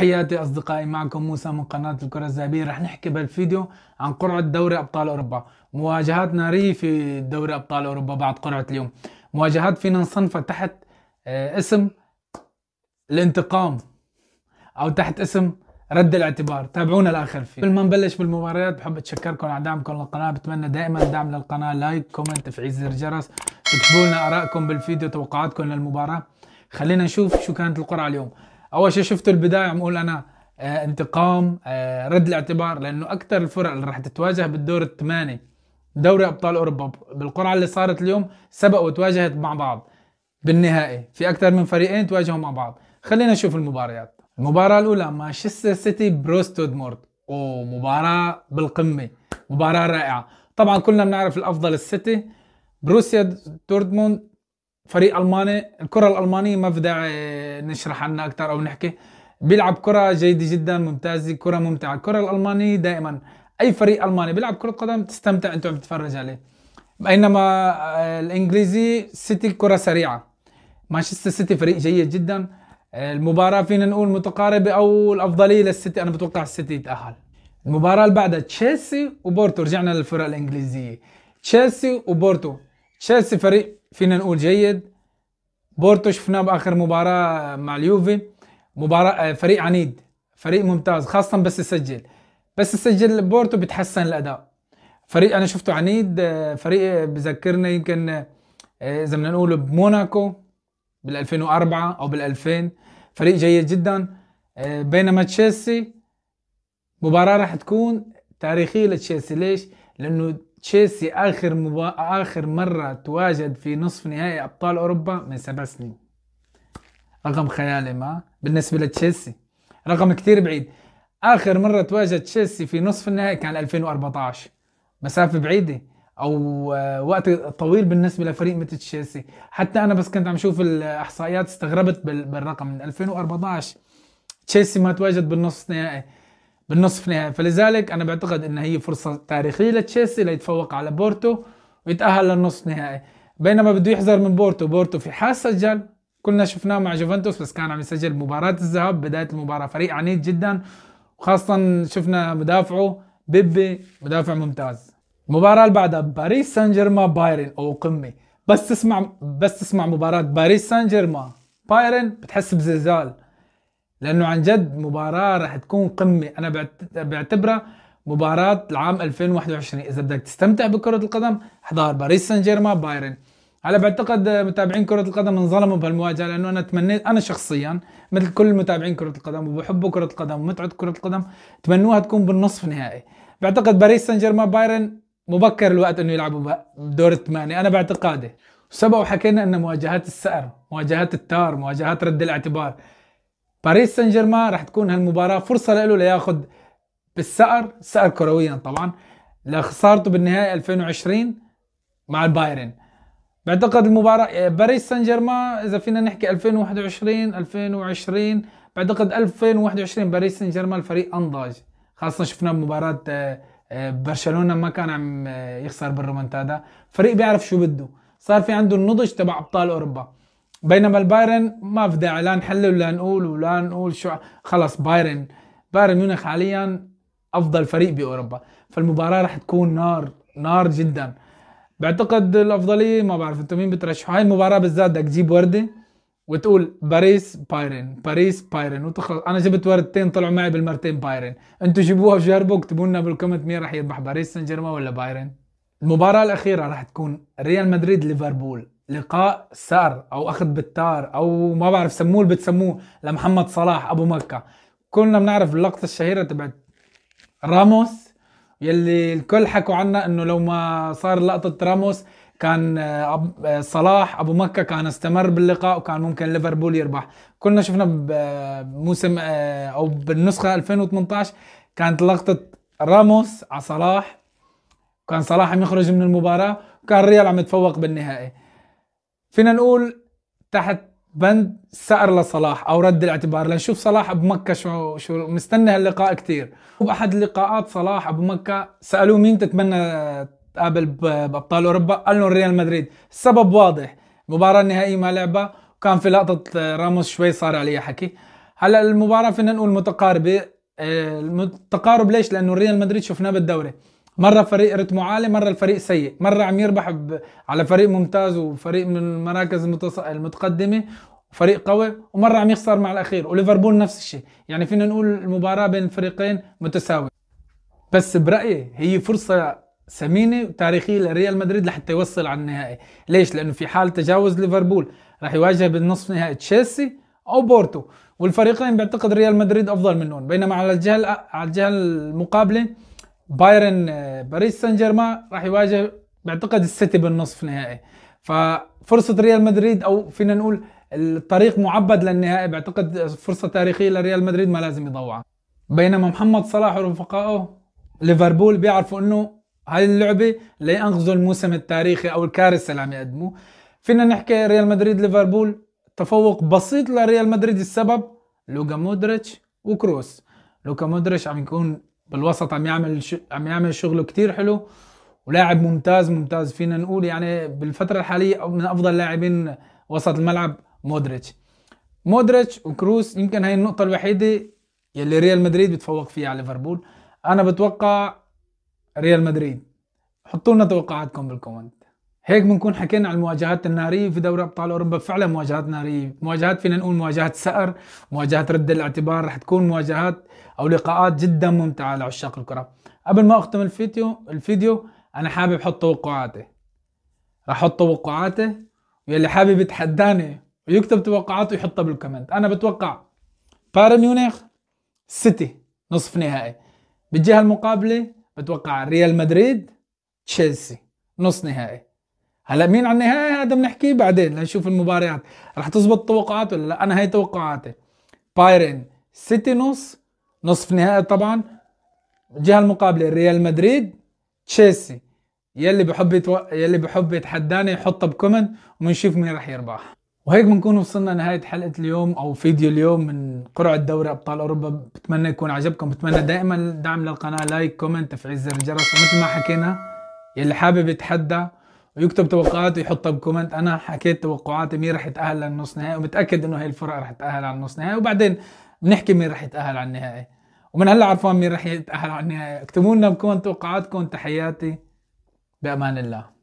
تحياتي اصدقائي معكم موسى من قناه الكره الذهبيه رح نحكي بالفيديو عن قرعه دوري ابطال اوروبا مواجهات ناريه في دوري ابطال اوروبا بعد قرعه اليوم مواجهات فينا نصنفها تحت آه، اسم الانتقام او تحت اسم رد الاعتبار تابعونا لاخر فيه قبل ما نبلش بالمباريات بحب اتشكركم على دعمكم للقناه بتمنى دائما دعم للقناه لايك كومنت تفعيل زر الجرس تكتبوا لنا ارائكم بالفيديو توقعاتكم للمباراه خلينا نشوف شو كانت القرعه اليوم اول شيء شفته البدايه عم اقول انا آه انتقام آه رد الاعتبار لانه اكثر الفرق اللي رح تتواجه بالدور الثماني دوري ابطال اوروبا بالقرعه اللي صارت اليوم سبق وتواجهت مع بعض بالنهائي في اكثر من فريقين تواجهوا مع بعض خلينا نشوف المباريات المباراه الاولى مانشستر سيتي بروستودمورت ومباراه بالقمه مباراه رائعه طبعا كلنا بنعرف الافضل السيتي بروسيا دورتموند فريق الماني الكره الالمانيه ما في داعي نشرح عنها اكثر او نحكي بيلعب كره جيده جدا ممتازه كره ممتعه الكره الالمانيه دائما اي فريق الماني بيلعب كره قدم تستمتع انت عم تتفرج عليه بينما آه، الانجليزي سيتي كره سريعه مانشستر سيتي فريق جيد جدا المباراه فينا نقول متقاربه او الافضليه للسيتي انا بتوقع السيتي يتاهل المباراه اللي بعدها تشيلسي وبورتو رجعنا للفرق الانجليزيه تشيلسي وبورتو تشيلسي فريق فينا نقول جيد بورتو شفناه باخر مباراه مع اليوفي مباراه آه، فريق عنيد فريق ممتاز خاصه بس يسجل بس يسجل بورتو بتحسن الاداء فريق انا شفته عنيد آه، فريق آه، بذكرنا يمكن اذا بدنا نقول بموناكو بال 2004 او بال 2000 فريق جيد جدا بينما تشيلسي مباراه راح تكون تاريخيه لتشيلسي ليش؟ لانه تشيلسي اخر مبا... اخر مره تواجد في نصف نهائي ابطال اوروبا من سبع سنين رقم خيالي ما بالنسبه لتشيلسي رقم كثير بعيد اخر مره تواجد تشيلسي في نصف النهائي كان 2014 مسافه بعيده او آه، وقت طويل بالنسبه لفريق مثل تشيلسي حتى انا بس كنت عم شوف الاحصائيات استغربت بالرقم من 2014 تشيلسي ما تواجد بالنصف نهائي بالنصف نهائي فلذلك انا بعتقد ان هي فرصه تاريخيه لتشيلسي ليتفوق على بورتو ويتاهل للنصف نهائي بينما بده يحذر من بورتو بورتو في حال سجل كلنا شفناه مع جوفنتوس بس كان عم يسجل مباراة الذهاب بداية المباراة فريق عنيد جدا وخاصة شفنا مدافعه بيبي مدافع ممتاز المباراة اللي بعدها باريس سان جيرمان بايرن او قمة بس تسمع بس تسمع مباراة باريس سان جيرمان بايرن بتحس بزلزال لانه عن جد مباراه راح تكون قمه انا بعتبرها مباراه العام 2021 اذا بدك تستمتع بكره القدم حضار باريس سان جيرمان بايرن هلا بعتقد متابعين كرة القدم انظلموا بهالمواجهة لأنه أنا تمنيت أنا شخصيا مثل كل متابعين كرة القدم وبحبوا كرة القدم ومتعة كرة القدم تمنوها تكون بالنصف نهائي بعتقد باريس سان جيرمان بايرن مبكر الوقت أنه يلعبوا بدور الثمانية أنا باعتقادي سبق وحكينا أن مواجهات السأر مواجهات التار مواجهات رد الاعتبار باريس سان جيرمان رح تكون هالمباراه فرصه له لياخذ بالسأر سأر كرويا طبعا لخسارته بالنهائي 2020 مع البايرن بعتقد المباراة باريس سان جيرمان إذا فينا نحكي 2021 2020 بعتقد 2021 باريس سان جيرمان الفريق أنضج خاصة شفنا بمباراة آه، آه، برشلونة ما كان عم آه، يخسر بالرومنتادا فريق بيعرف شو بده صار في عنده النضج تبع أبطال أوروبا بينما البايرن ما في داعي لا نحلل ولا نقول ولا نقول شو خلص بايرن بايرن ميونخ حاليا افضل فريق باوروبا فالمباراه راح تكون نار نار جدا بعتقد الافضليه ما بعرف انتم مين بترشحوا هاي المباراه بالذات بدك تجيب ورده وتقول باريس بايرن باريس بايرن وتخلص انا جبت وردتين طلعوا معي بالمرتين بايرن انتم جيبوها وجربوا اكتبوا لنا بالكومنت مين راح يربح باريس سان جيرمان ولا بايرن المباراه الاخيره راح تكون ريال مدريد ليفربول لقاء سار او اخذ بالتار او ما بعرف سموه اللي بتسموه لمحمد صلاح ابو مكه كلنا بنعرف اللقطه الشهيره تبعت راموس يلي الكل حكوا عنها انه لو ما صار لقطه راموس كان آه، آه، صلاح ابو مكه كان استمر باللقاء وكان ممكن ليفربول يربح كلنا شفنا بموسم آه، او بالنسخه 2018 كانت لقطه راموس على صلاح وكان صلاح عم يخرج من المباراه وكان ريال عم يتفوق بالنهائي فينا نقول تحت بند سأر لصلاح او رد الاعتبار لنشوف صلاح بمكه شو شو مستني هاللقاء كثير وباحد لقاءات صلاح بمكه سالوه مين تتمنى تقابل بابطال اوروبا قال لهم ريال مدريد السبب واضح المباراه النهائيه ما لعبها وكان في لقطه راموس شوي صار عليها حكي هلا المباراه فينا نقول متقاربه آه، التقارب ليش لانه ريال مدريد شفناه بالدوري مره فريق رتمه عالي مره الفريق سيء مره عم يربح ب... على فريق ممتاز وفريق من المراكز المتص... المتقدمه فريق قوي ومره عم يخسر مع الاخير وليفربول نفس الشيء يعني فينا نقول المباراه بين الفريقين متساوي بس برايي هي فرصه ثمينه وتاريخيه لريال مدريد لحتى يوصل على النهائي ليش لانه في حال تجاوز ليفربول راح يواجه بالنصف نهائي تشيلسي او بورتو والفريقين بعتقد ريال مدريد افضل منهم بينما على الجهه على الجهه المقابله بايرن آه، باريس سان جيرمان راح يواجه بعتقد السيتي بالنصف نهائي ففرصه ريال مدريد او فينا نقول الطريق معبد للنهائي بعتقد فرصه تاريخيه لريال مدريد ما لازم يضوعها بينما محمد صلاح ورفقائه ليفربول بيعرفوا انه هاي اللعبه لينقذوا الموسم التاريخي او الكارثه اللي عم يقدموه فينا نحكي ريال مدريد ليفربول تفوق بسيط لريال مدريد السبب لوكا مودريتش وكروس لوكا مودريتش عم يكون بالوسط عم يعمل ش... عم يعمل شغله كتير حلو ولاعب ممتاز ممتاز فينا نقول يعني بالفتره الحاليه من افضل لاعبين وسط الملعب مودريتش مودريتش وكروس يمكن هاي النقطه الوحيده يلي ريال مدريد بتفوق فيها على ليفربول انا بتوقع ريال مدريد حطوا لنا توقعاتكم بالكومنت هيك بنكون حكينا عن المواجهات الناريه في دوري ابطال اوروبا فعلا مواجهات ناريه مواجهات فينا نقول مواجهات سأر مواجهات رد الاعتبار رح تكون مواجهات او لقاءات جدا ممتعه لعشاق الكره قبل ما اختم الفيديو الفيديو انا حابب احط توقعاتي رح احط توقعاتي واللي حابب يتحداني ويكتب توقعاته يحطها بالكومنت انا بتوقع بايرن ميونخ سيتي نصف نهائي بالجهه المقابله بتوقع ريال مدريد تشيلسي نص نهائي هلا مين على النهايه هذا بنحكيه بعدين لنشوف المباريات رح تزبط توقعات ولا لا انا هي توقعاتي بايرن سيتي نص نصف نهائي طبعا الجهه المقابله ريال مدريد تشيلسي يلي بحب يتو... يلي بحب يتحداني يحطه بكومنت ونشوف مين رح يربح وهيك بنكون وصلنا نهاية حلقة اليوم أو فيديو اليوم من قرعة دوري أبطال أوروبا بتمنى يكون عجبكم بتمنى دائما دعم للقناة لايك كومنت تفعيل زر الجرس ومثل ما حكينا يلي حابب يتحدى ويكتب توقعاته ويحطها بكومنت انا حكيت توقعاتي مين رح يتاهل للنص نهائي ومتاكد انه هي الفرقه رح تتاهل على النص نهائي وبعدين بنحكي مين رح يتاهل على النهائي ومن هلا عرفان مين رح يتاهل على النهائي اكتبوا لنا بكومنت توقعاتكم تحياتي بامان الله